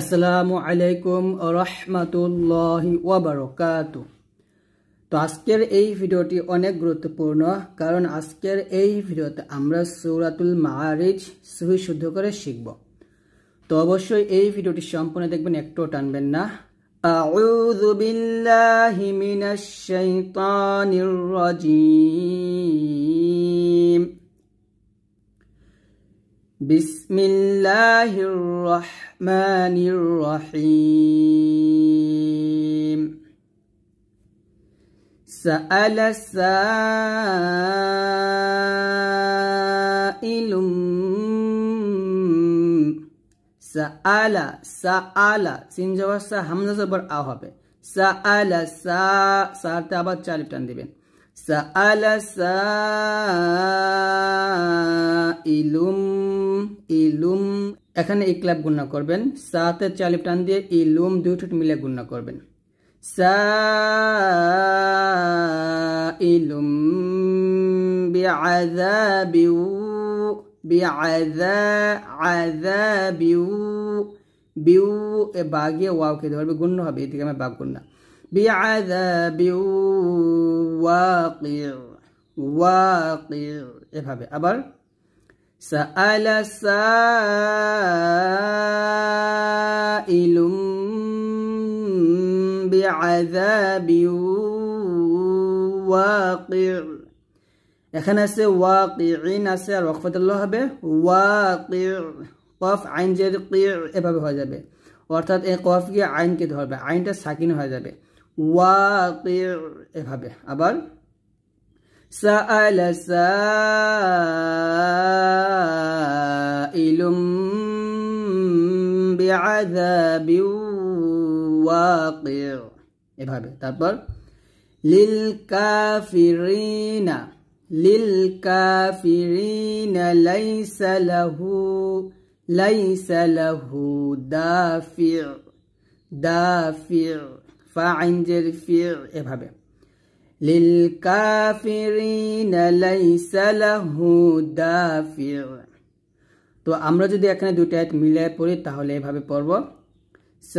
আসসালামু আলাইকুম রহমতুল্লাহ ওবরকাত তো আজকের এই ভিডিওটি অনেক গুরুত্বপূর্ণ কারণ আজকের এই ভিডিওতে আমরা সৌরাতুল মারিজ সহি শুদ্ধ করে শিখব তো অবশ্যই এই ভিডিওটি সম্পূর্ণ দেখবেন একটু টানবেন না أعوذ بالله من الشيطان الرجيم بسم الله الرحمن الرحيم سأل سائل سأل سأل سينجوا سهمنا زبر آه سأل سأل سأل تابات 40 تندبين سأل ইলুম ইলুম এখানে ইকলাব গুণনা করবেন সাতের চালিপ টান দিয়ে ইলুম দুই ঠোঁট মিলে গুণনা করবেন সা ইলুম বিআযাবিউ বিআযা আযাবিউ বিউ এ বাগিয়ে ওয়াওকে ধরবে গুণ হবে এদিকে আমি বাগ গুণনা بعذاب واقع واقع এভাবে আবার سأل سائل بعذاب واقع এখানে আছে ওয়াকিন আছে আর ওয়াকফাতুল্লাহ হবে ওয়াকি কফ আইন জের এভাবে হয়ে যাবে অর্থাৎ এই কফ গিয়ে আইনকে ধরবে আইনটা সাকিন হয়ে যাবে واقع এভাবে أبل سأل سائل بعذاب واقع এভাবে তারপর للكافرين للكافرين ليس له ليس له دافع دافع ফা আইন জের ফির এভাবে লিলকাফিরিন লাইসা লাহু দাফির তো আমরা যদি এখানে দুটো আয়াত মিলিয়ে পড়ি তাহলে এভাবে পড়ব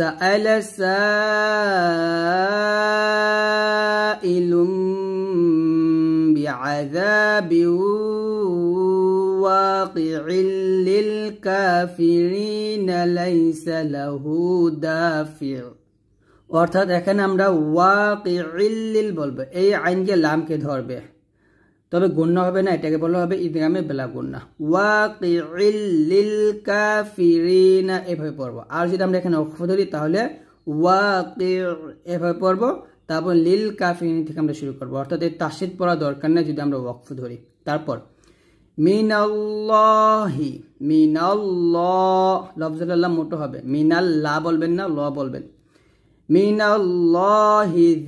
سأل سائل بعذاب واقع للكافرين ليس له دافع অর্থাৎ এখানে আমরা ওয়াকিল বলবো এই আইন লামকে ধরবে তবে গুণ্য হবে না এটাকে বলা হবে ইদগামে বেলা গুণ্না ওয়াকিল না এভাবে পড়বো আর যদি আমরা এখানে অক্ষ ধরি তাহলে ওয়াকি এভাবে পড়বো তারপর লিল কাফিরিন থেকে আমরা শুরু করবো অর্থাৎ এই তাসিদ পড়া দরকার নেই যদি আমরা ওয়াকফ ধরি তারপর মিনাল্লাহি মিনাল্লাহ লফজুল্লাহ মোটো হবে মিনাল্লাহ বলবেন না ল বলবেন মিন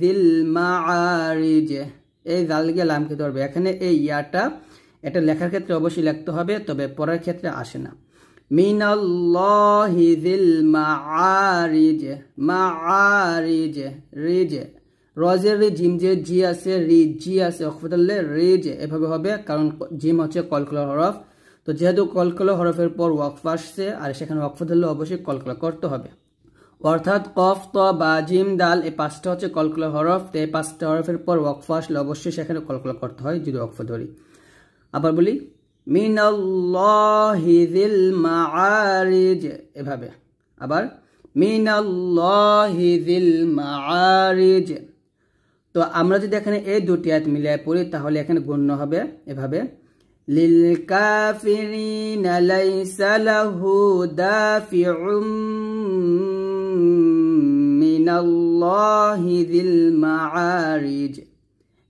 দিল মাআরিজ এই জালগে লামকে ধরবে এখানে এই ইয়াটা এটা লেখার ক্ষেত্রে অবশ্যই লিখতে হবে তবে পড়ার ক্ষেত্রে আসে না মিন দিল মাআরিজ রজের জিম যে জি আছে রি জি আছে অক্ষতাল্লে রিজ এভাবে হবে কারণ জিম হচ্ছে কলকলা হরফ তো যেহেতু কলকলা হরফের পর ওয়াকফ আসছে আর সেখানে ওয়াকফ ধরলে অবশ্যই কলকলা করতে হবে অর্থাৎ কফ ত বা জিম দাল এই পাঁচটা হচ্ছে কলকলা হরফ তো এই পাঁচটা হরফের পর ওয়াকফ আসলে অবশ্যই সেখানে কলকলা করতে হয় যদি ওয়াকফ ধরি আবার বলি মিনাল্লাহিদিল মাআরিজ এভাবে আবার মিনাল্লাহিদিল মাআরিজ তো আমরা যদি এখানে এই দুটি আয়াত মিলিয়ে পড়ি তাহলে এখানে গণ্য হবে এভাবে للكافرين লাইসা লাহু দাফিউম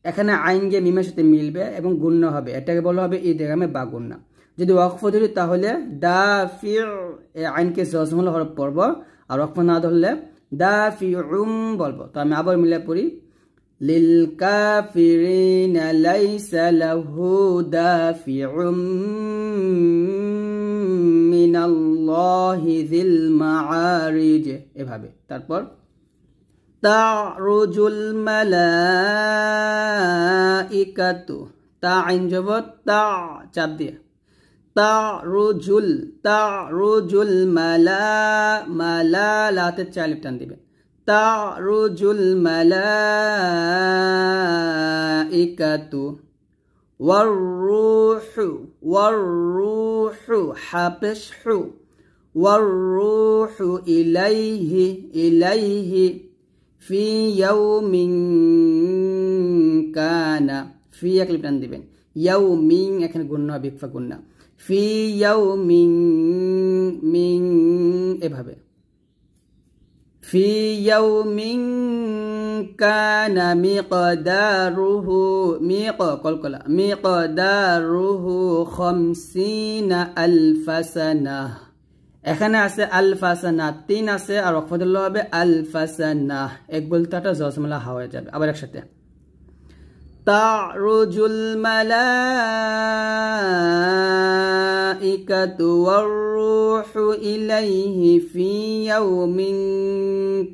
এখানে আইন গিয়ে মিমের সাথে মিলবে এবং গুণ্য হবে এটাকে বলা হবে এগামে বা গুণ্য যদি ওয়াকফ ধরি তাহলে দা ফির আইনকে জজমুল হরফ পড়ব আর ওয়াকফ না ধরলে দা ফি বলবো তো আমি আবার মিলে পড়ি للكافرين ليس له دافع من الله ذي المعارج এভাবে তারপর تعرج الملائكة তা আইন জব তা চাপ দিয়ে তারুজুল তারুজুল মালা মালা লাতে চালিপ টান দিবেন تعرج الملائكة والروح والروح حبشح والروح إليه إليه في يوم كان في يكلب تندبين يوم এখানে গুণ বিকফা গুণ না ফি ইয়াউমিন মিন এভাবে في يوم كان مقداره مقداره خمسين ألف سنة এখানে আছে আলফাসানা তিন আছে আর অক্ষরদুল্লাহ হবে আলফাসানা এক বলতে একটা জসমালা হাওয়া যাবে আবার একসাথে তারুজুল মালা الملائكة والروح إليه في يوم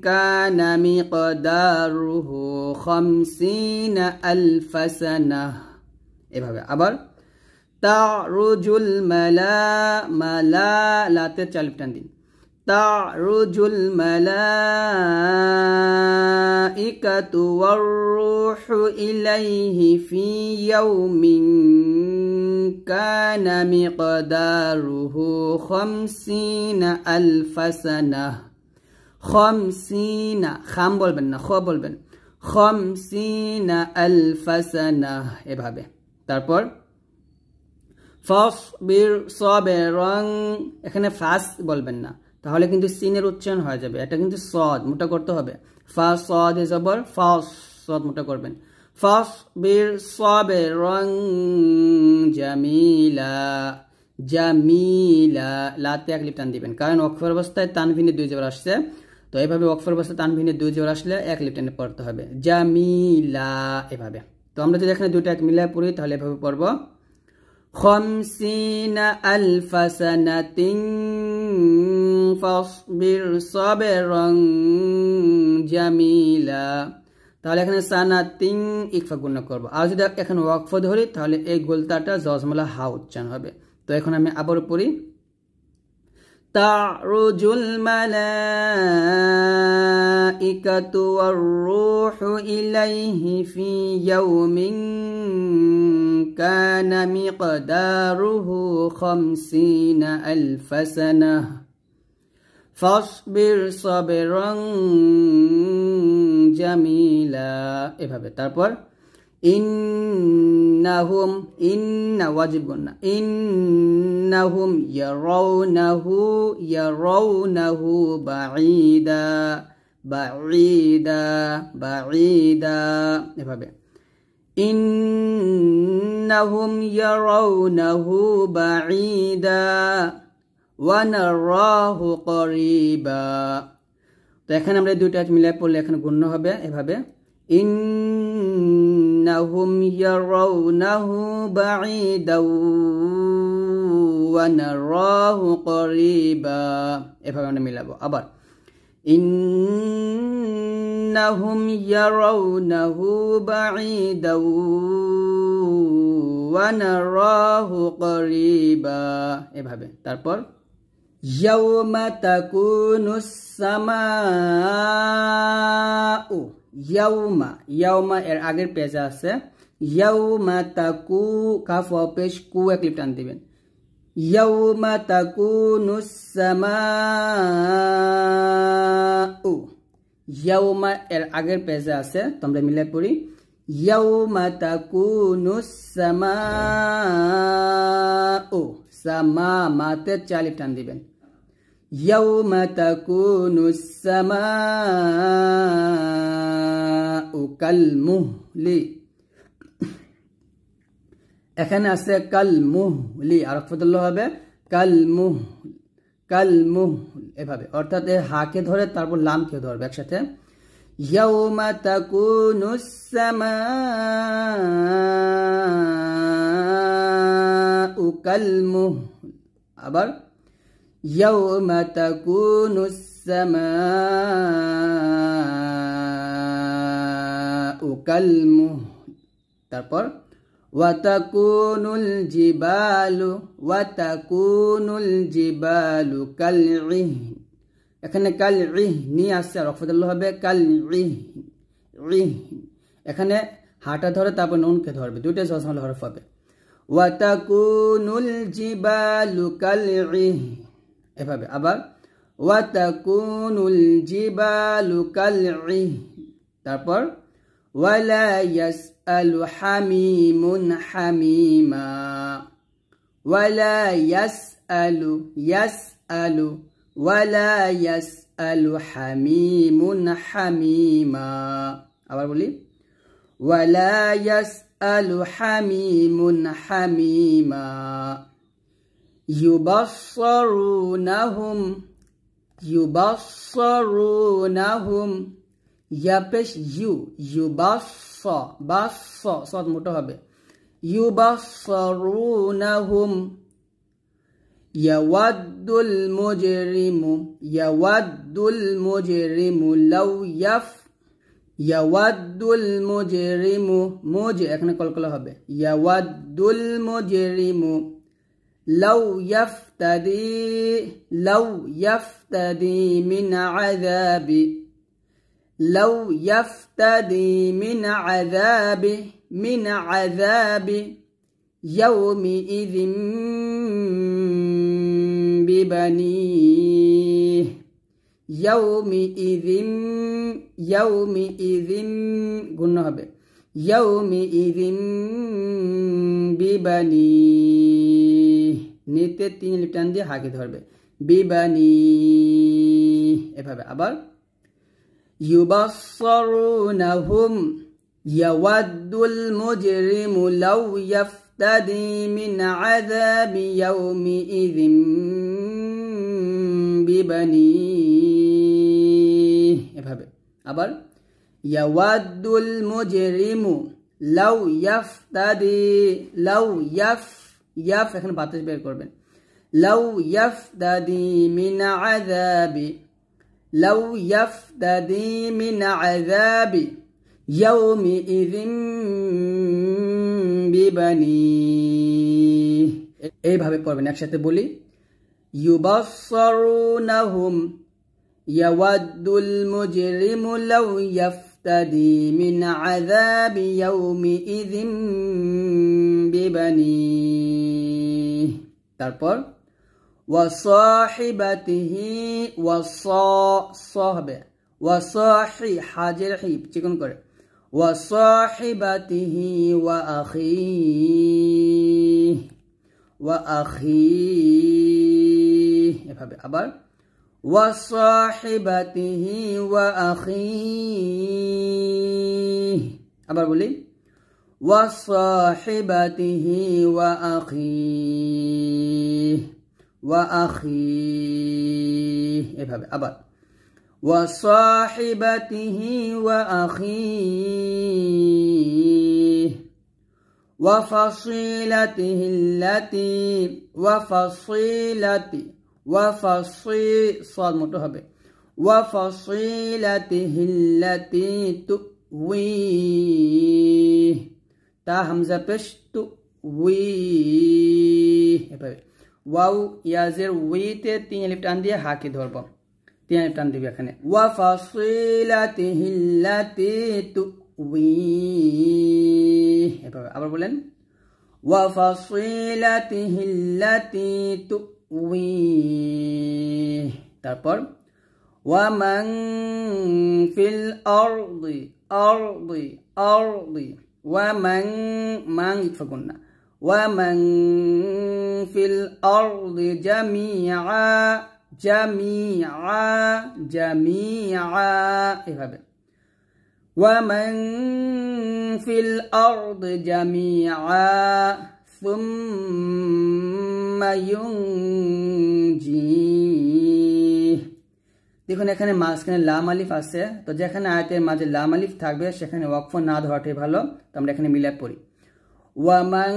كان مقداره خمسين ألف سنة এভাবে আবার তারুজুল মালা মালা লাতে চালিপটান تعرج الملائكة والروح إليه في يوم كان مقداره خمسين ألف سنة خمسين خمبل بن خبل بن خمسين ألف سنة এভাবে إيه তারপর فاصبر صابرا إخنا فاس বলবেন না তাহলে কিন্তু সিনের উচ্চারণ হয়ে যাবে এটা কিন্তু সদ মোটা করতে হবে ফা সদ এ জবর ফা সদ মোটা করবেন ফাস বীর সবে রং জামিলা জামিলা লাতে এক লিপ টান দিবেন কারণ অক্ষর অবস্থায় তানভিনে দুই জবর আসছে তো এভাবে অক্ষর অবস্থায় তানভিনে দুই জবর আসলে এক লিপ টানে পড়তে হবে জামিলা এভাবে তো আমরা যদি এখানে দুটো এক মিলায় পড়ি তাহলে এভাবে পড়ব খমসিনা আলফা তিন ফাসবির সাবরান জামিলা তাহলে এখানে তিন ইকফা গুণ করবো আর যদি এখানে ওয়াকফ ধরি তাহলে এই গোলতাটা জজমালা হা উচ্চারণ হবে তো এখন আমি আবার পড়ি تعرج الملائكة والروح إليه في يوم كان مقداره خمسين ألف سنة ফসবির সবেরং জামিলা এভাবে তারপর ইন্নাহুম ইন্না ওয়াজিব গন্না ইন্নাহুম ইয়ারাউনাহু ইয়ারাউনাহু বাঈদা বাঈদা বাঈদা এভাবে ইন্নাহুম ইয়ারাউনাহু বাঈদা ওয়ানাহু করিবা তো এখানে আমরা দুইটা আজ মিলাই পড়লে এখানে গুণ্য হবে এভাবে ইন্নাহুম ইয়ারাউনাহু বাঈদাউ করিবা এভাবে আমরা মিলাবো আবার ইন্নাহুম ইয়ারাউনাহু বাঈদাউ ওয়ানাহু করিবা এভাবে তারপর يوم تكون السماء يوم يوم এর আগের পেজে আছে يوم تكو কাফ ও পেশ কু এক লিপ টান দিবেন يوم تكون السماء يوم এর আগের পেজে আছে তোমরা মিলে পড়ি يوم تكون السماء সামা মাতে চালিপ টান দিবেন يوم تكون السماء كالمهل এখানে আছে আর আরফতুল্লাহ হবে কালমুহ কালমুহ এভাবে অর্থাৎ এ হাকে ধরে তারপর লাম কে ধরবে একসাথে ইয়াউমা তাকুনু সামাউ কালমুহ আবার يوم تكون السماء كالمهل তারপর ওয়াতাকুনুল জিবালু ওয়াতাকুনুল জিবালু এখানে কাল নি আসছে আর রফদুল্লাহ হবে কাল এখানে হাটা ধরে তারপর নুনকে ধরবে দুইটাই সসমাল হরফ হবে ওয়াতাকুনুল জিবালু কাল এভাবে আবার ওয়া ওয়াতাকুনুল জিবালু কালইহ তারপর ওয়া লা ইয়াসআলু হামিমুন হামিমা লা ইয়াসআলু ইয়াসআলু ওয়া লা ইয়াসআলু হামিমুন হামিমা আবার বলি ওয়া লা ইয়াসআলু হামিমুন হামিমা يبصرونهم يبصرونهم يابش يو يبصر بصر صوت متهبه يبصرونهم يود المجرم يود المجرم لو يف يود المجرم مج يود المجرم لو يفتدي لو يفتدي من عذاب لو يفتدي من عذاب من عذاب يومئذ ببنيه يومئذ يومئذ قلنا يومئذ ببنيه নিতে তিন লিপটান দিয়ে হাঁকি ধরবে বিবানি এভাবে আবার يبصرونهم يود المجرم لو يفتدي من عذاب يومئذ ببنيه এভাবে আবার يود المجرم لو يفتدي لو يفتدي ইয়াফ এখানে বাতাস বের করবেন লাউ ইয়াফ দাদি মিন আযাবি লাউ ইয়াফ দাদি মিন আযাবি يومئذ বিবানি এইভাবে পড়বেন একসাথে বলি يبصرونهم يود المجرم لو ইয়াফ تفتدي من عذاب يومئذ ببنيه তারপর ওয়াসাহিবাতিহি ওয়াসাহবে ওয়াসাহি হাজের হিব চিকন করে ওয়াসাহিবাতিহি ওয়া আখি ওয়া আখি এভাবে আবার ওয়াসাহিবাতিহি ওয়া আখি আবার বলি وصاحبته وأخيه وأخيه এভাবে إيه আবার وصاحبته وأخيه وفصيلته التي وفصيلتي وفصي صاد হবে وفصيلته التي वी তা হামজা পেশ তু উই এভাবে ওয়াউ ইয়াজের উইতে তিন এলিফ টান দিয়ে হাকে ধরব তিন এলিফ টান দিবে এখানে ওয়া ফাসিলাতি হিল্লাতি তু উই এভাবে আবার বলেন ওয়া ফাসিলাতি হিল্লাতি তু উই তারপর ওয়া মান ফিল أرضي أرضي ومن من يتفقنا ومن في الأرض جميعا جميعا جميعا إيه ومن في الأرض جميعا ثم ينجيه দেখুন এখানে মাঝখানে লাম আলিফ আছে তো যেখানে আয়তের মাঝে লাম আলিফ থাকবে সেখানে ওয়াকফ না ধরাটাই ভালো তো আমরা এখানে মিলাপ পড়ি ওয়ামাং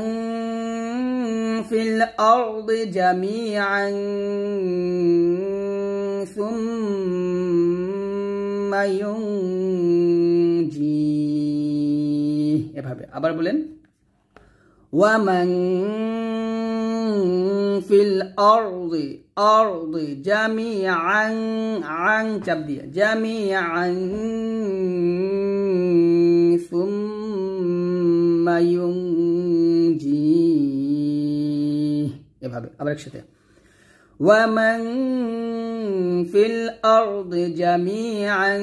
ফিল এভাবে আবার বলেন ওয়ামাং ফিল আরদি الأرض جميعا عن تبديع جميعا ثم ينجيه ومن في الأرض جميعا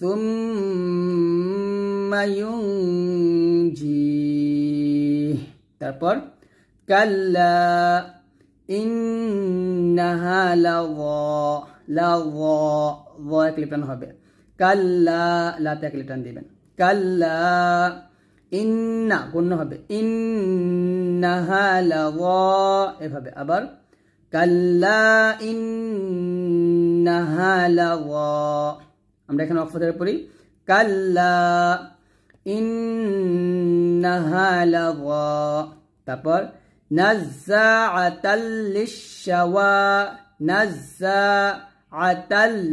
ثم ينجيه كلا ইন্নাহা লাভ এক লিপটান হবে কাল্লা লাতে এক লিপটান দিবেন কাল্লা ইন্না গণ্য হবে ইন্নাহা লাভ এভাবে আবার কাল্লা ইন্নাহা লাভ আমরা এখানে অক্ষ ধরে পড়ি কাল্লা ইন্নাহা লাভ তারপর نزاعة للشوى نزاعة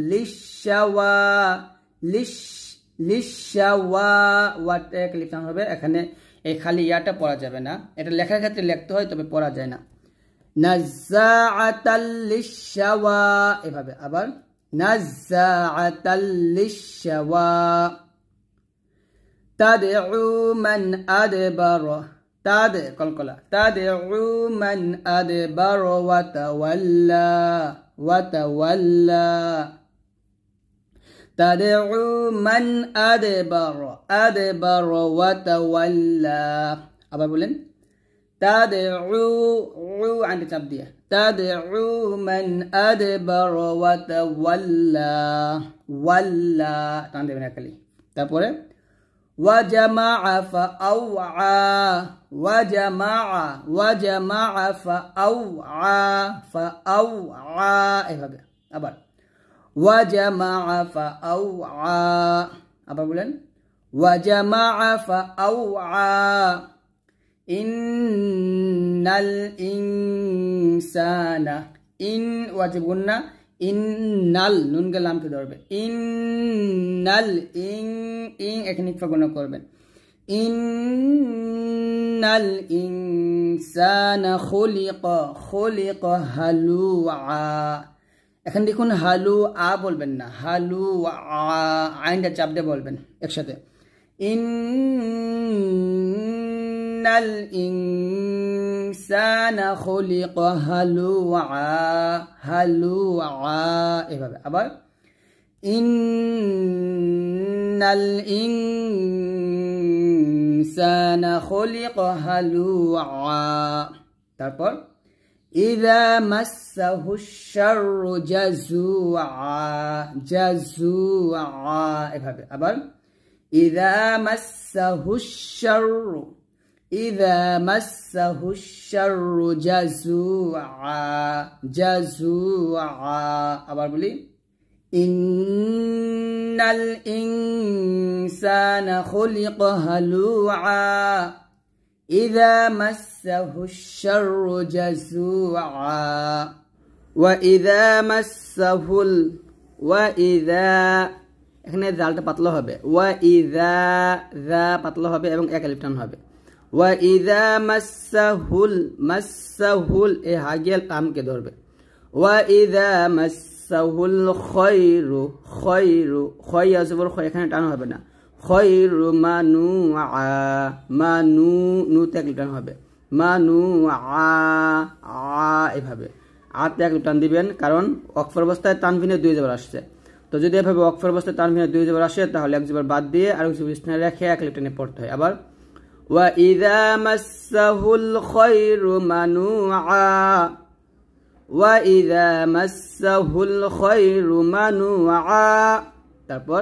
للشوى লিশ লিশাওয়া ওয়াটে লিখতে হবে এখানে এই খালি ইয়াটা পড়া যাবে না এটা লেখার ক্ষেত্রে লিখতে হয় তবে পড়া যায় না নাজাআতাল লিশাওয়া এভাবে আবার নাজাআতাল লিশাওয়া তাদউ মান আদবারা تدع تدعو من أدبر وتولى وتولى تدعو من أدبر أدبر وتولى أبا بولين تدعو عند تبديه تدعو من أدبر وتولى ولا تاندي بنا كلي تابوره وجمع فأوعى وجمع وجمع فأوعى فأوعى এভাবে إيه আবার وجمع فأوعى আবার بولن وجمع فأوعى إن الإنسان إن وجبنا ইন্নাল নুনকে লামকে ধরবে ইন্নাল ইং ইং এখানে ইফাগুণ করবেন ইন্নাল ইনসানা খলিক হালু আ এখন দেখুন হালু আ বলবেন না হালু আইনটা চাপ দিয়ে বলবেন একসাথে ইন্নাল ইং الإنسان خلق هلوعا هلوعا এভাবে إيوه، আবার إن الإنسان خلق هلوعا তারপর إذا مسه الشر جزوعا جزوعا এভাবে إيوه، আবার إذا مسه الشر إذا مسه الشر جزوعا جزوعا أبار بولي إن الإنسان خلق هلوعا إذا مسه الشر جزوعا وإذا مسه ال وإذا এখানে জালটা بطلوها হবে وإذا ذا بطلوها পাতলা أبنك এবং এক লিপটান ওয়াইদা মাসাহুল মাসাহুল এ হাগিয়াল কামকে ধরবে ওয়াইদা মাসাহুল খৈরু খৈরু খৈ আসবর খৈ এখানে টানো হবে না খৈরু মানু আ মানু নু ত্যাগ টান হবে মানু আ আ এভাবে আ ত্যাগ টান দিবেন কারণ অক্ষর অবস্থায় তানভিনে দুই জবর আসছে তো যদি এভাবে অক্ষর অবস্থায় তানভিনে দুই জবর আসে তাহলে এক জবর বাদ দিয়ে আর এক জবর রেখে এক লিপটানে পড়তে হয় আবার وإذا مسه الخير منوعا وإذا مسه الخير منوعا তারপর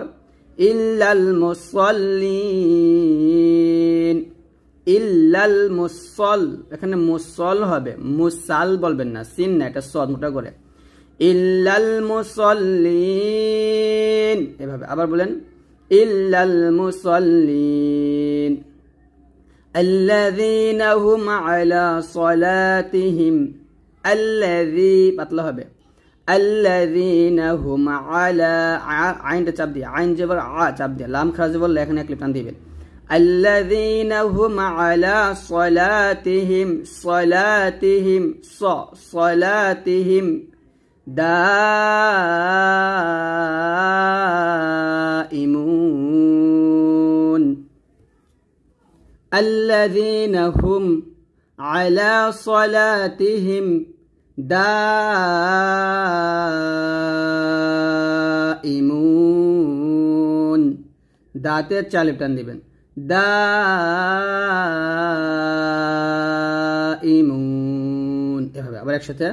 ইল্লাল মুসল্লিন ইল্লাল মুসল এখানে মুসল হবে মুসাল বলবেন না সিন না এটা সদ মোটা করে ইল্লাল মুসল্লিন এভাবে আবার বলেন ইল্লাল মুসল্লিন الذين هم على صلاتهم الذي بطلها به الذين هم على عين تبدي عين جبر জবর تبدي لام দিয়ে লাম খারা জবর এখানে ক্লিপ الذين هم على صلاتهم صلاتهم ص صلاتهم دائمون الذين هم على صلاتهم দাইমুন দাতে চালিপ টান দিবেন দাইমুন এভাবে আবার একসাথে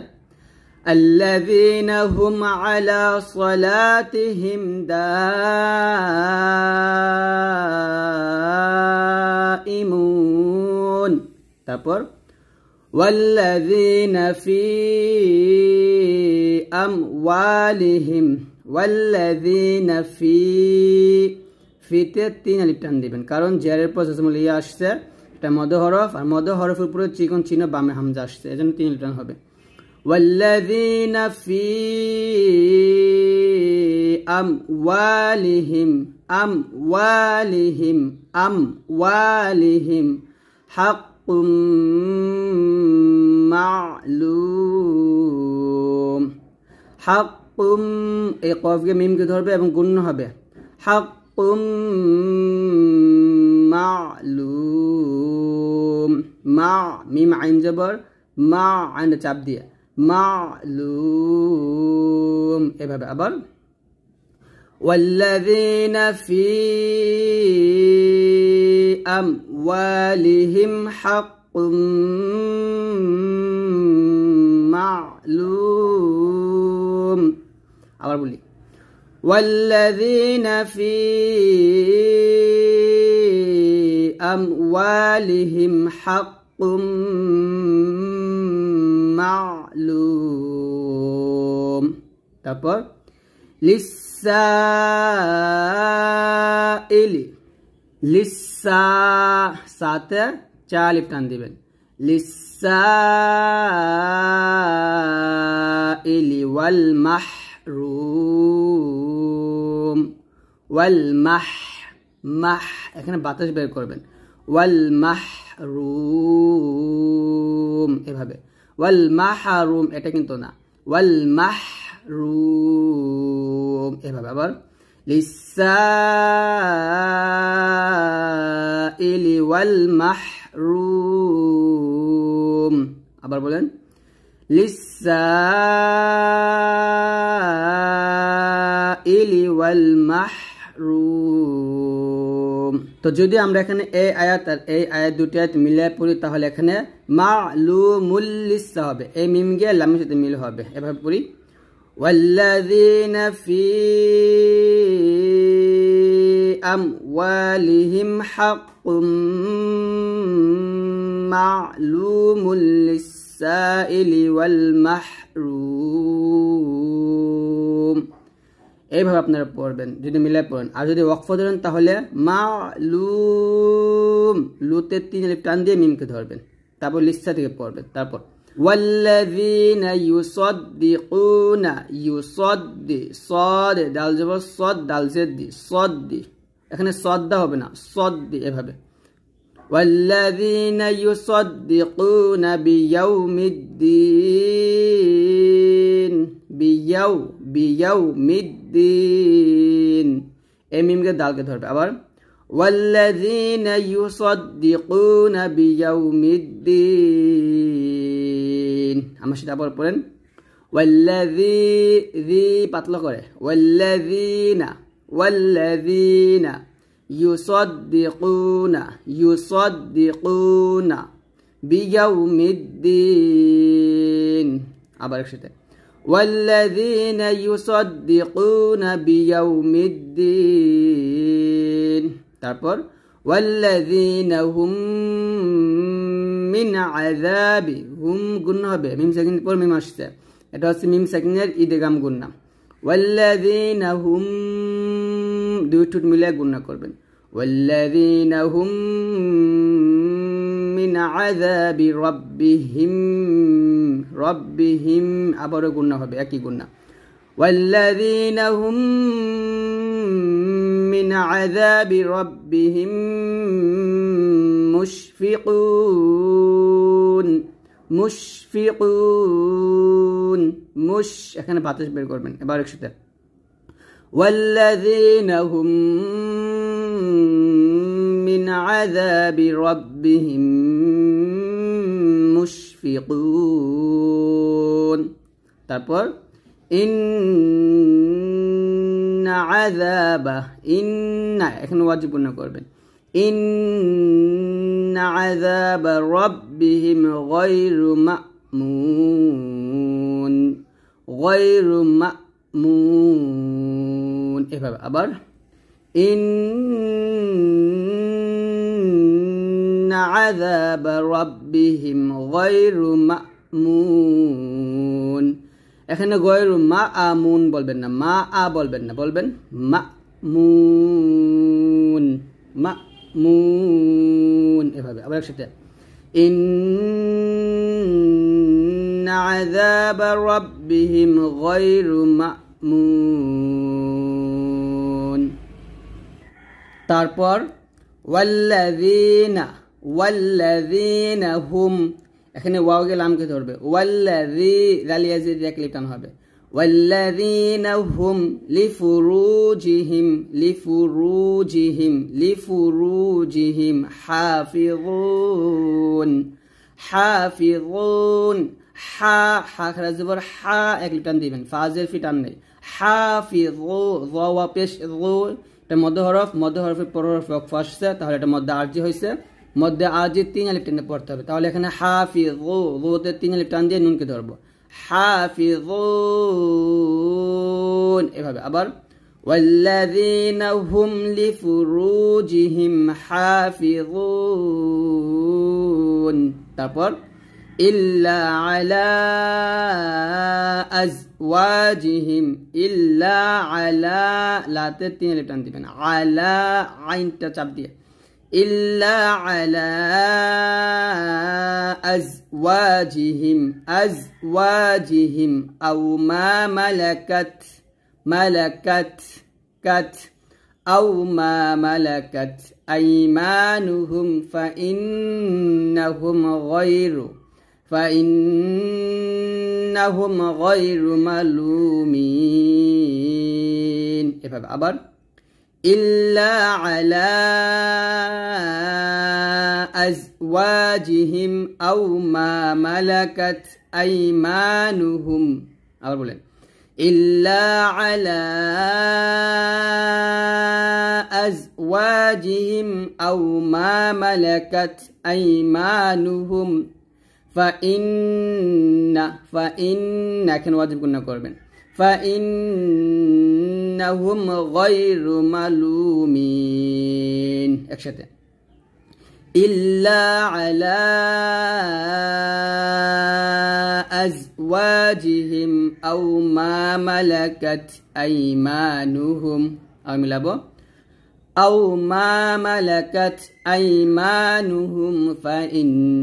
الذين هم على صلاتهم دائمون তারপর والذين في أموالهم والذين في ফিতে তিন আলিফ টান দিবেন কারণ জেরের পর জসমল ইয়ে আসছে এটা মধ্য হরফ আর মধ্য হরফের উপরে চিকন চিহ্ন বামে হামজা আসছে এজন্য তিন আলিফ টান হবে والذين في أموالهم أموالهم أموالهم حق معلوم حق إيقاف কফকে মিমকে بي أبن গুণ হবে حق معلوم مع ميم عين جبر مع عند চাপ معلوم إيه بقى بقى والذين في أموالهم حق معلوم أول بقول والذين في أموالهم حق معلوم মালুম তারপর লিসাইলি লিসা সাথে চালিপ টান দিবেন লিসাইলি ওয়াল মাহ মাহরুম ওয়াল মাহ মাহ এখানে বাতাস বের করবেন ওয়াল মাহ মাহরুম এভাবে والمحروم এটা কিন্তু না والمحروم এভাবে إيه আবার للسائل والمحروم আবার বলেন للسائل والمحروم মাহরুম তো যদি আমরা এখানে এই আয়াত আর এই আয়াত দুটি আয়াত মিলিয়ে পড়ি তাহলে এখানে মা লু মুল্লিসা হবে এই মিম গিয়ে লামের সাথে মিল হবে এভাবে পড়ি والذين في أموالهم حق معلوم للسائل والمحروم এইভাবে আপনারা পড়বেন যদি মিলে পড়েন আর যদি ওয়াকফ ধরেন তাহলে মা লুম লুতে তিন টান দিয়ে মিমকে ধরবেন তারপর লিস্টা থেকে পড়বেন তারপর ডাল সদ ডাল এখানে সদ্দা হবে না সদ্দি এভাবে والذين বিয়াউমিদ্দিন এই মিমকে দালকে ধরবে আবার والذين يصدقون بيوم الدين আমার সাথে আবার পড়েন والذي ذي পাতলা করে والذين والذين يصدقون يصدقون بيوم الدين আবার একসাথে والذين يصدقون بيوم الدين তারপর والذين هم من عذاب هم গুণ হবে মিম সেকেন্ড পর মিম আসছে এটা ميم মিম সেকেন্ডের ইদেগাম والذين هم দুই ملا মিলে গুণনা والذين هم من عذاب ربهم ربهم আবারও গুণনা হবে একই গুণনা والذين هم من عذاب ربهم মুশফিকুন মুশফিকুন মুশ এখানে বাতাস বের করবেন এবার একসাথে والذين هم عذاب ربهم مشفقون تبر إن عذاب إن إحنا واجبنا قربين إن عذاب ربهم غير مأمون غير مأمون إيه أبر إن إن عذاب ربهم غير مأمون এখানে গয়ের মা আমুন বলবেন না মা আ বলবেন না বলবেন মা মুন মা মুন এভাবে আবার একসাথে إن عذاب ربهم غير مأمون তারপর والذين ওয়াল্লাযীনা হুম এখানে ওয়াওকে লামকে ধরবে ওয়াল্লাযী জালিয়া জিদ এক লিপটান হবে والذين هم لفروجهم لفروجهم لفروجهم حافظون حافظون হা হা খারাজবর হা এক লিটান দিবেন ফাজের ফিটান নেই হাফিজ পেশ এটা মধ্য হরফ মধ্য হরফের পর হরফ আসছে তাহলে এটা মধ্য আর্জি হয়েছে মধ্যে আজি তিন আলিফ টেনে পড়তে হবে তাহলে এখানে হাফিজ রোতে তিন আলিফ টান দিয়ে নুনকে ধরবো হাফিজ এভাবে আবার والذين هم لفروجهم حافظون তারপর إلا على أزواجهم إلا على لا تتين على عين تشاب দিয়ে إلا على أزواجهم أزواجهم أو ما ملكت ملكت كت أو ما ملكت أيمانهم فإنهم غير فإنهم غير ملومين. إيه إلا على أزواجهم أو ما ملكت أيمانهم إلا على أزواجهم أو ما ملكت أيمانهم فإن فإن كان واجب كنا فإنهم غير ملومين إلا على أزواجهم أو ما ملكت أيمانهم أو ملابو أو ما ملكت أيمانهم فإن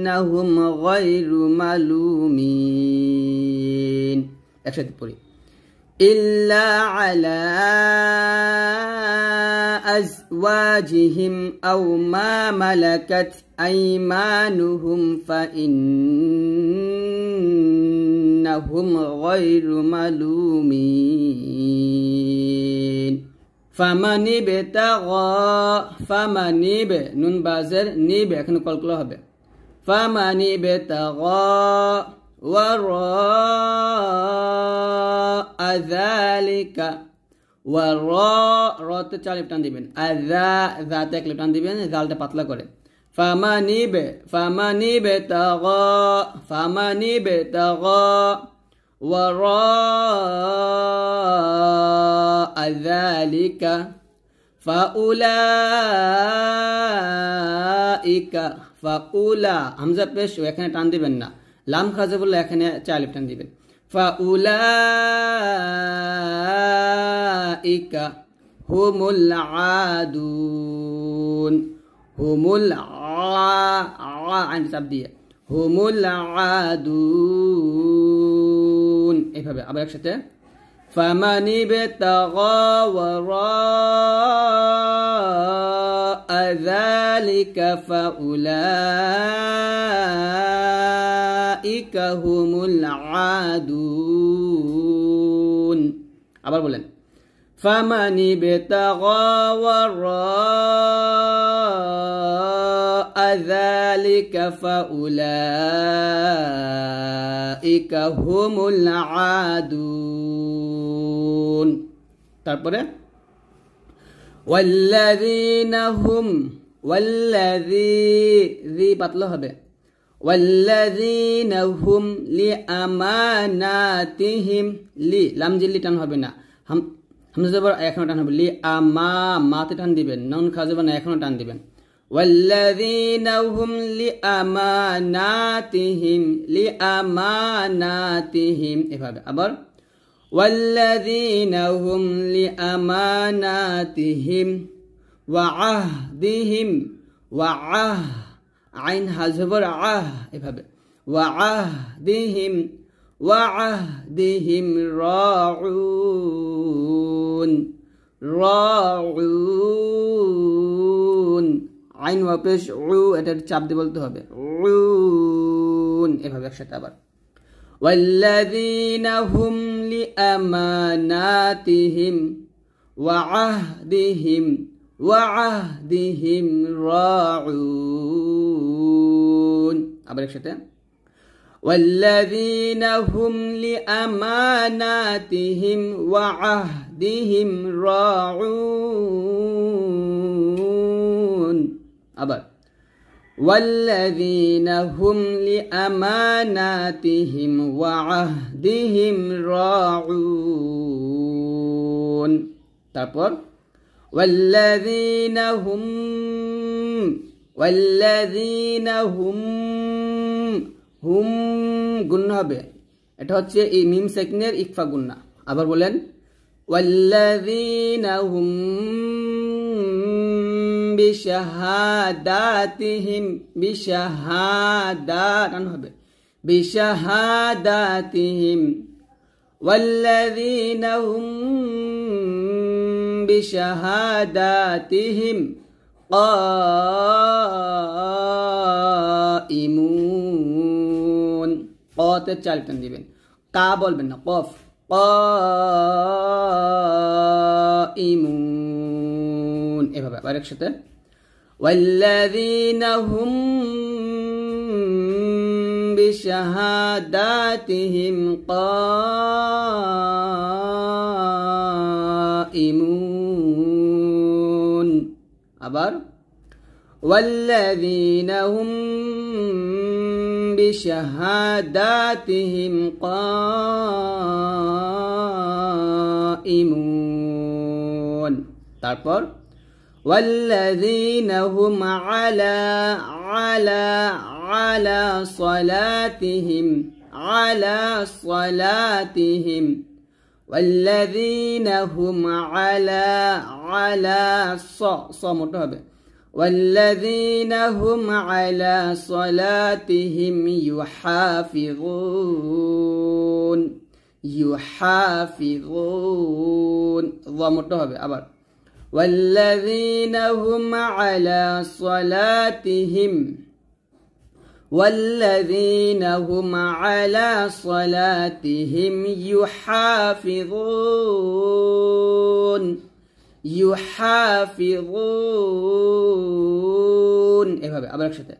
فإنهم غير ملومين إلا على أزواجهم أو ما ملكت أيمانهم فإنهم غير ملومين فمن ابتغى فمن نب نون بازر نب يكن কলকলা হবে فمن ابتغى وراء ذلك وراء رت চার লিপটান দিবেন আযা যাতে এক লিপটান দিবেন জালটা পাতলা করে فمنب فمنب تغى فمنب تغى وراء ذلك فأولئك ফাউলা হামজা পেশ এখানে টান দিবেন না লাম খাজা বললে এখানে চালিপ টান দিবেন ফাউলা ইকা হুমুল আদুন হুমুল আইন চাপ দিয়ে হুমুল আদুন এইভাবে আবার একসাথে فمن ابتغى وراء ذلك فأولئك هم العادون আবার بولن فمن ابتغى وراء ذلك فأولئك هم العادون তারপরে ওয়াল্লাযীনা হুম ওয়াল্লাযী জি পাতলা হবে والذين هم لأماناتهم লি লাম জিল্লি টান হবে না হাম হামজা জবর এখনো টান হবে লি আমা মাতে টান দিবেন নন খাজবা না এখনো টান দিবেন والذين هم لأماناتهم لأماناتهم এভাবে আবার والذين هم لأماناتهم وعهدهم وعه عين হাজবর আহ وعهدهم وعهدهم راعون راعون عين ওয়া عو اتر চাপ দিয়ে বলতে হবে এভাবে একসাথে আবার والذين هم لأماناتهم وعهدهم وعهدهم راعون والذين هم لأماناتهم وعهدهم راعون أبد والذين هم لأماناتهم وعهدهم راعون তারপর والذين هم والذين هم হুম গুন্না হবে এটা হচ্ছে এই মিম সেকনের ইকফা গুন্না আবার বলেন والذين هم বিশাহাদাতিহিম বিশাহাদাত হবে বিশাহাদাতিহিম والذين هم بشهاداتهم قائمون قاتل চালটান দিবেন কা বলবেন না কফ قائمون এভাবে আরেক সাথে والذين هم بشهاداتهم قائمون أبر والذين هم بشهاداتهم قائمون তারপর والذين هم على على على صلاتهم على صلاتهم والذين هم على على ص ص والذين هم على صلاتهم يحافظون يحافظون ضمرته أبدا والذين هم على صلاتهم والذين هم على صلاتهم يحافظون يحافظون এভাবে আবার একসাথে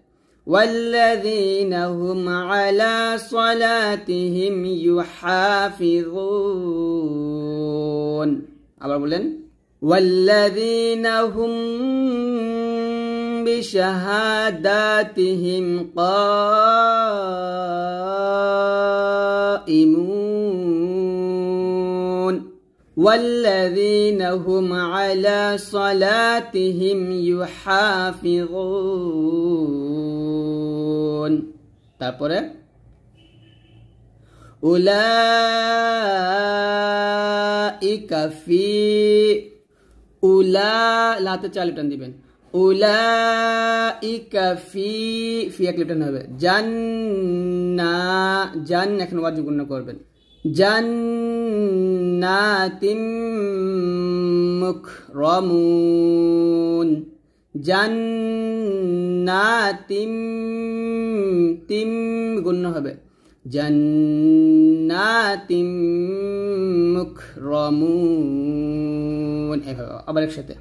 والذين هم على صلاتهم يحافظون আবার বলেন والذين هم بشهاداتهم قائمون والذين هم على صلاتهم يحافظون أولئك في উলা লাতে চার লিপটান দিবেন উলা ইকাফি ফি এক লিপটান হবে জান্না জান এখন ওয়াজু গুণ্য করবেন জান্নাতিম মুখরমুন জান্নাতিম তিম গুণ্য হবে জান্নাতিম মুখরমুন নুন এভাবে আবার একসাথে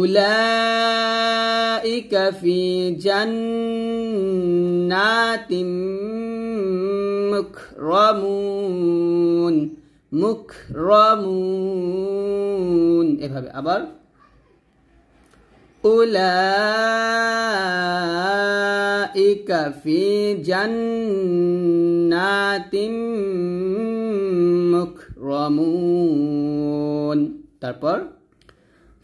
উলাইকা ফি জান্নাতিম মুকরামুন মুকরামুন এভাবে আবার উলাইকা ফি জান্নাতিম মুকরামুন তারপর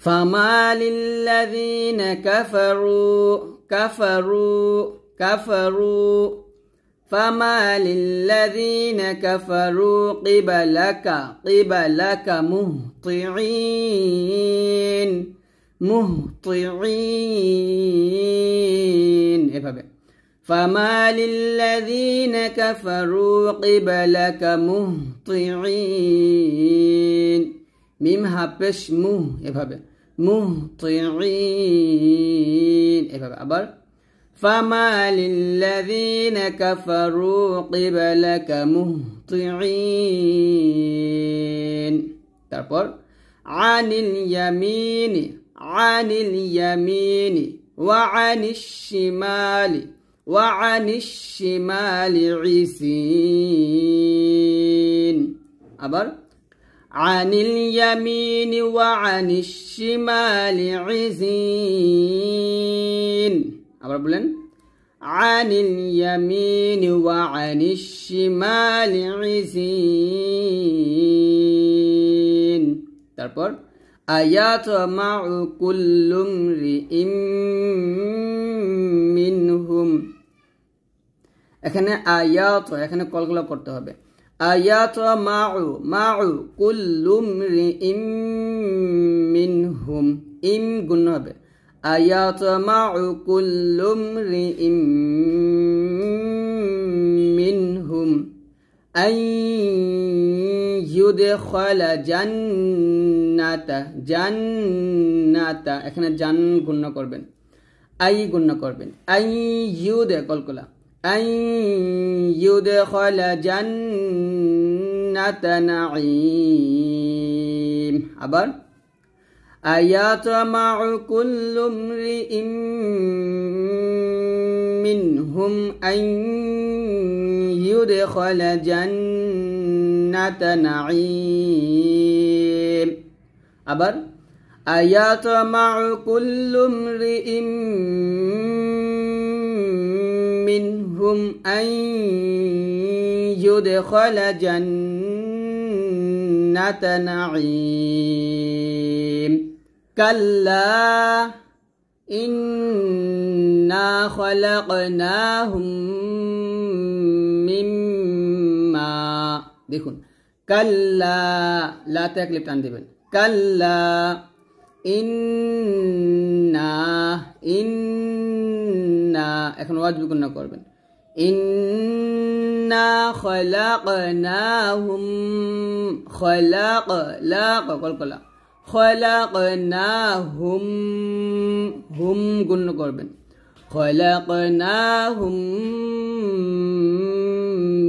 ফামালিল্লাযীনা কাফারু কাফারু কাফারু فَمَالِلَّذِينَ كَفَرُوا قِبَلَكَ قِبَلَكَ مُهْطِعِينَ مُهْطِعِينَ এভাবে فَمَالِ كَفَرُوا قِبَلَكَ مُهْطِعِينَ ميم هابش মুহ এভাবে মুহ এভাবে আবার فما للذين كفروا قبلك مهطعين তারপর عن اليمين عن اليمين وعن الشمال وعن الشمال عسين أبر عن اليمين وعن الشمال عزين আবার বলেন عن اليمين وعن الشمال عزين তারপর আয়াত মাউ কুল্লুম রিম এখানে আয়াত এখানে কলকলা করতে হবে আয়াতু মাউ কুল্লুম মিনহুম ইম গুণ হবে আয়াতু মাউ কুল্লুম ইম মিনহুম এখানে জান গণ্য করবেন আই গণ্য করবেন আই ইউদে কলকলা أن يدخل جنة نعيم عبر أيطمع كل امرئ منهم أن يدخل جنة نعيم أبر أيطمع كل امرئ منهم منكم أن يدخل جنة نعيم كلا إنا خلقناهم مما দেখুন কাল্লা লাতে এক লিপ টান দেবেন কাল্লা ইন্না ইন্না এখন ওয়াজবিকুন্না করবেন إنا خلقناهم خلق لا قل قل خلقناهم هم قلنا قربن خلقناهم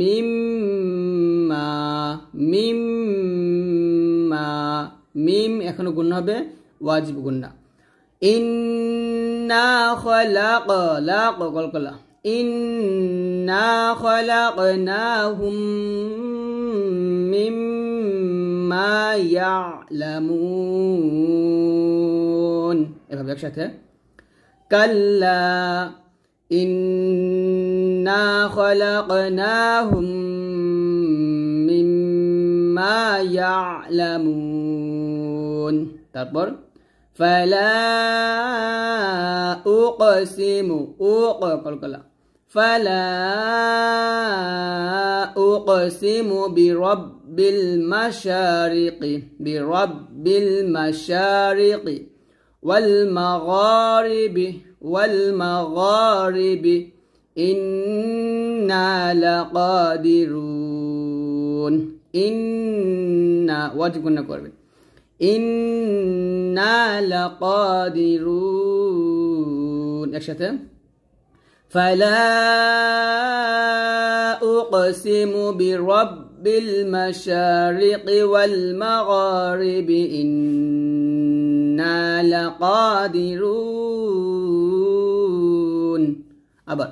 مما مما مم এখনো গুণ হবে ওয়াজিব গুণ না ইন্না খলাক লাক কলকলা إنا خلقناهم مما يعلمون كلا إنا خلقناهم مما يعلمون তারপর فلا أقسم أقسم فلا أقسم برب المشارق برب المشارق والمغارب والمغارب إنا لقادرون إنا واجبنا قربين إنا لقادرون أكشتم فلا أقسم برب المشارق والمغارب إنا لقادرون أبر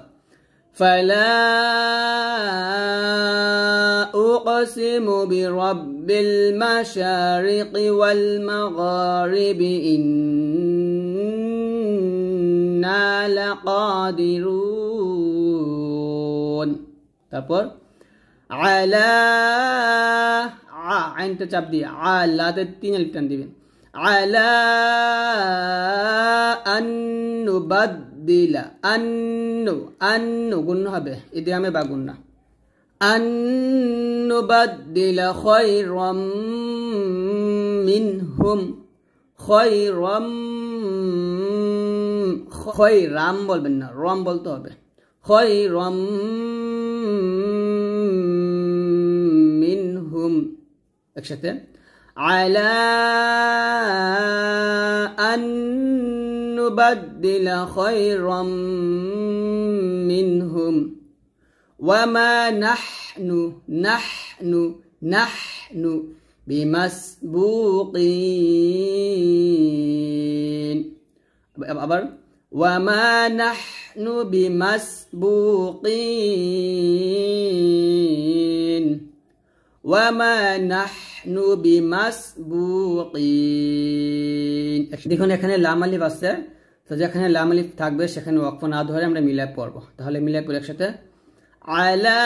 فلا أقسم برب المشارق والمغارب إنا ইন্না লাকাদিরুন তারপর আলা আইনটা চাপ দিয়ে আলাতে তিন আলিফ টান দিবেন আলা আন্নু দিলা আন্নু আন্নু গুণ হবে এতে আমি বা গুণ না আন্নু বাদ্দিলা খৈরম মিনহুম খৈরম خوي رامبل بنا رامبل توبه رام منهم اكشتين على أن نبدل خيرا منهم وما نحن نحن نحن بمسبوقين أبر وما نحن بمسبوقين وما نحن بمسبوقين দেখুন এখানে লাম আলিফ আছে তো যেখানে লাম আলিফ থাকবে সেখানে ওয়াকফ না ধরে আমরা মিলাই পড়বো তাহলে মিলাই পড়ে একসাথে আলা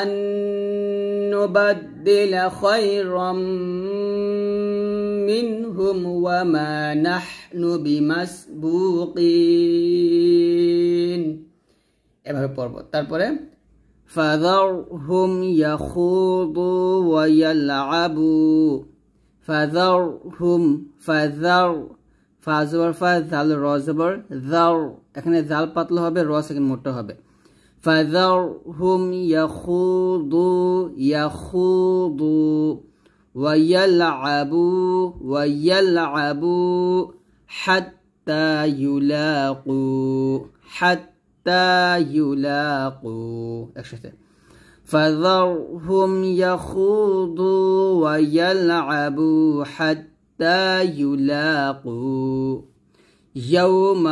أن نبدل خيرا منهم وما نحن بمسبوقين এভাবে পড়ব তারপরে فذرهم يخوضوا ويلعبوا فذرهم فذر فذر فذر জাল রজবর জার এখানে জাল পাতলা হবে রস মোটা হবে فذرهم يخوضوا يخوضوا ويلعبوا ويلعبوا حتى يلاقوا حتى يلاقوا فذرهم يخوضوا ويلعبوا حتى يلاقوا يوم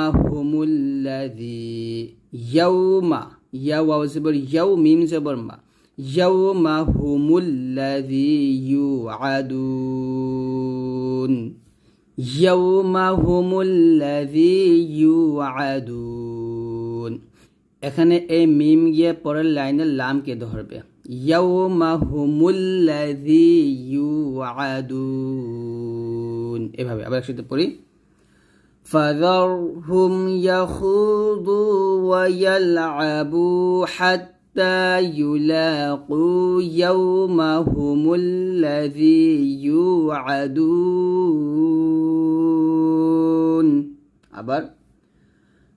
الذي يوم يوم زبر يوم زبر ما ইয়াউমাহুমুল্লাযী ইউআদুন ইয়াউমাহুমুল্লাযী ইউআদুন এখানে এই মিম গিয়ে পরের লাইনে লামকে ধরবে ইয়াউমাহুমুল্লাযী ইউআদুন এভাবে আবার একসাথে পড়ি فذرهم يخوضوا ويلعبوا حتى حتى يلاقوا يومهم الذي يوعدون عبر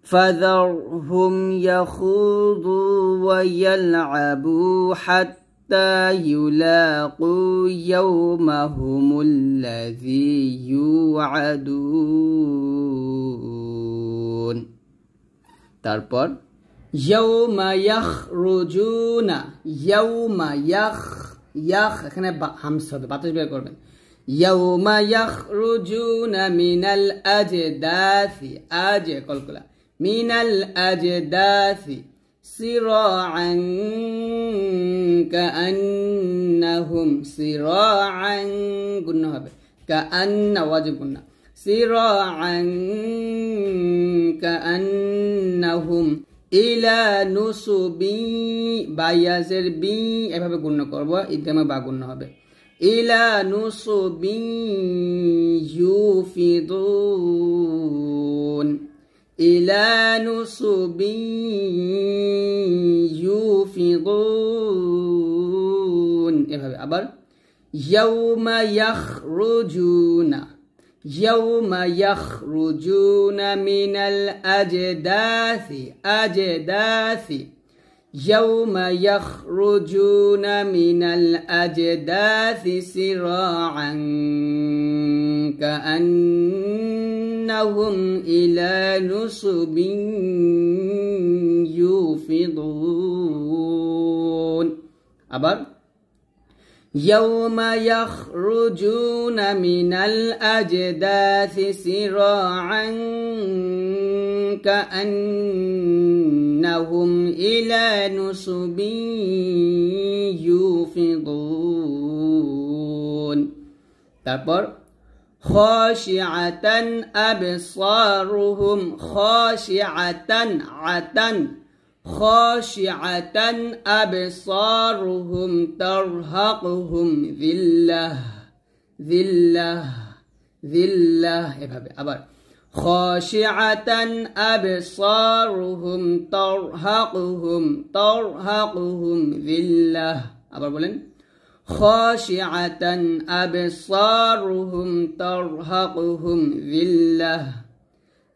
فذرهم يخوضوا ويلعبوا حتى يلاقوا يومهم الذي يوعدون তারপর يوم يخرجون يوم يخ يخ هنا হামস হবে বাতাস বের يوم يخرجون من الأجداث أج كلا من الأجداث سراعا كأنهم سراعا قلنا হবে كأن واجب قلنا سراعا كأنهم ইলা নুসু বি বাইয়াজের বি এভাবে গুণ্য করবো ইদ্যামে বা গুণ্য হবে ইলা নুসু বি ইউফিদুন ইলা নুসু বি ইউফিদুন এভাবে আবার ইয়াউমা ইয়াখরুজুনা يوم يخرجون من الأجداث أجداث يوم يخرجون من الأجداث سراعا كأنهم إلى نصب يوفضون أبر يوم يخرجون من الأجداث سراعا كأنهم إلى نصب يوفضون تبر خاشعة أبصارهم خاشعة عتن خاشعة أبصارهم ترهقهم ذلة ذلة ذلة خاشعة أبصارهم ترهقهم ترهقهم ذلة أبر بولن خاشعة أبصارهم ترهقهم ذلة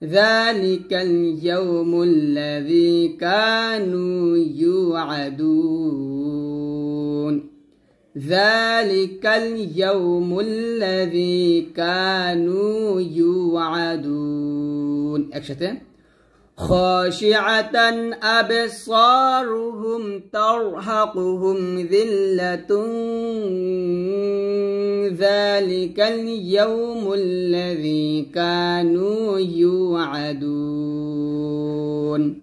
ذلك اليوم الذي كانوا يوعدون ذلك اليوم الذي كانوا يوعدون اكشتين خاشعة أبصارهم ترهقهم ذلة ذلك اليوم الذي كانوا يوعدون